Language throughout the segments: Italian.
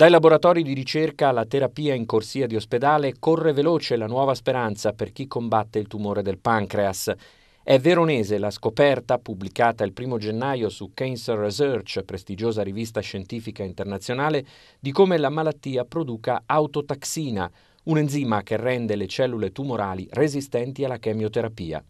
Dai laboratori di ricerca alla terapia in corsia di ospedale corre veloce la nuova speranza per chi combatte il tumore del pancreas. È veronese la scoperta, pubblicata il 1 gennaio su Cancer Research, prestigiosa rivista scientifica internazionale, di come la malattia produca autotaxina, un enzima che rende le cellule tumorali resistenti alla chemioterapia.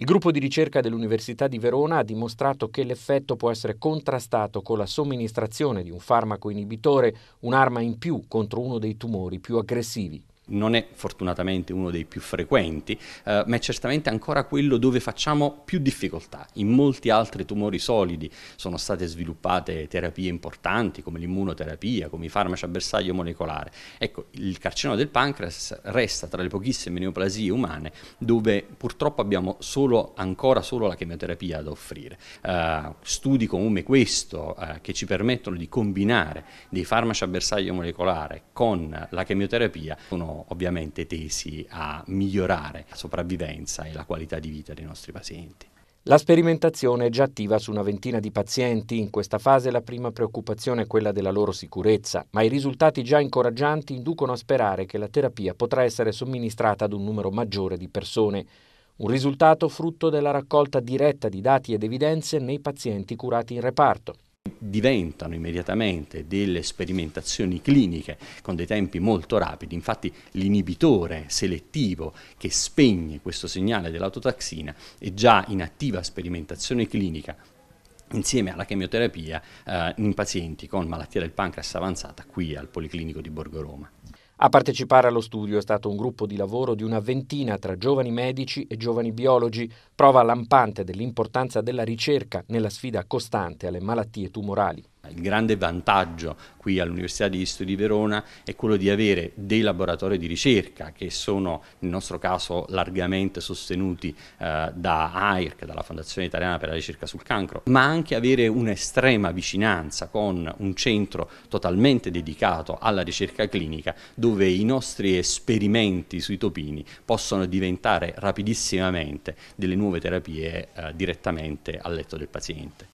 Il gruppo di ricerca dell'Università di Verona ha dimostrato che l'effetto può essere contrastato con la somministrazione di un farmaco inibitore, un'arma in più contro uno dei tumori più aggressivi non è fortunatamente uno dei più frequenti, eh, ma è certamente ancora quello dove facciamo più difficoltà. In molti altri tumori solidi sono state sviluppate terapie importanti come l'immunoterapia, come i farmaci a bersaglio molecolare. Ecco, il carcinoma del pancreas resta tra le pochissime neoplasie umane dove purtroppo abbiamo solo, ancora solo la chemioterapia da offrire. Eh, studi come questo eh, che ci permettono di combinare dei farmaci a bersaglio molecolare con la chemioterapia sono ovviamente tesi a migliorare la sopravvivenza e la qualità di vita dei nostri pazienti. La sperimentazione è già attiva su una ventina di pazienti, in questa fase la prima preoccupazione è quella della loro sicurezza, ma i risultati già incoraggianti inducono a sperare che la terapia potrà essere somministrata ad un numero maggiore di persone, un risultato frutto della raccolta diretta di dati ed evidenze nei pazienti curati in reparto diventano immediatamente delle sperimentazioni cliniche con dei tempi molto rapidi, infatti l'inibitore selettivo che spegne questo segnale dell'autotaxina è già in attiva sperimentazione clinica insieme alla chemioterapia eh, in pazienti con malattia del pancreas avanzata qui al Policlinico di Borgo Roma. A partecipare allo studio è stato un gruppo di lavoro di una ventina tra giovani medici e giovani biologi, prova lampante dell'importanza della ricerca nella sfida costante alle malattie tumorali il grande vantaggio qui all'Università di Istituto di Verona è quello di avere dei laboratori di ricerca che sono nel nostro caso largamente sostenuti eh, da AIRC, dalla Fondazione Italiana per la ricerca sul cancro, ma anche avere un'estrema vicinanza con un centro totalmente dedicato alla ricerca clinica dove i nostri esperimenti sui topini possono diventare rapidissimamente delle nuove terapie eh, direttamente al letto del paziente.